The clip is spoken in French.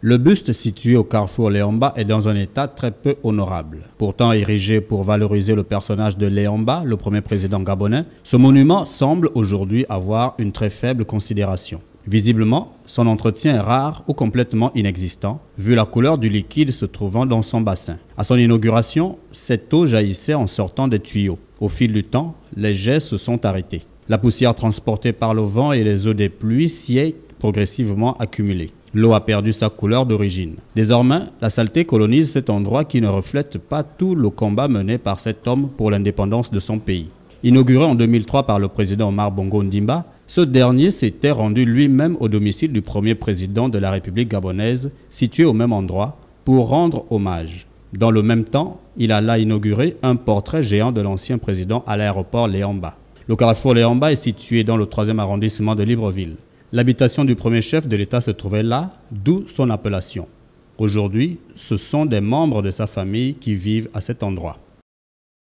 Le buste situé au carrefour Léomba est dans un état très peu honorable. Pourtant érigé pour valoriser le personnage de Léomba, le premier président gabonais, ce monument semble aujourd'hui avoir une très faible considération. Visiblement, son entretien est rare ou complètement inexistant, vu la couleur du liquide se trouvant dans son bassin. À son inauguration, cette eau jaillissait en sortant des tuyaux. Au fil du temps, les jets se sont arrêtés. La poussière transportée par le vent et les eaux des pluies s'y est progressivement accumulée. L'eau a perdu sa couleur d'origine. Désormais, la saleté colonise cet endroit qui ne reflète pas tout le combat mené par cet homme pour l'indépendance de son pays. Inauguré en 2003 par le président Omar Bongo Ndimba, ce dernier s'était rendu lui-même au domicile du premier président de la République gabonaise, situé au même endroit, pour rendre hommage. Dans le même temps, il alla inaugurer un portrait géant de l'ancien président à l'aéroport Léamba. Le carrefour Léamba est situé dans le 3e arrondissement de Libreville. L'habitation du premier chef de l'État se trouvait là, d'où son appellation. Aujourd'hui, ce sont des membres de sa famille qui vivent à cet endroit.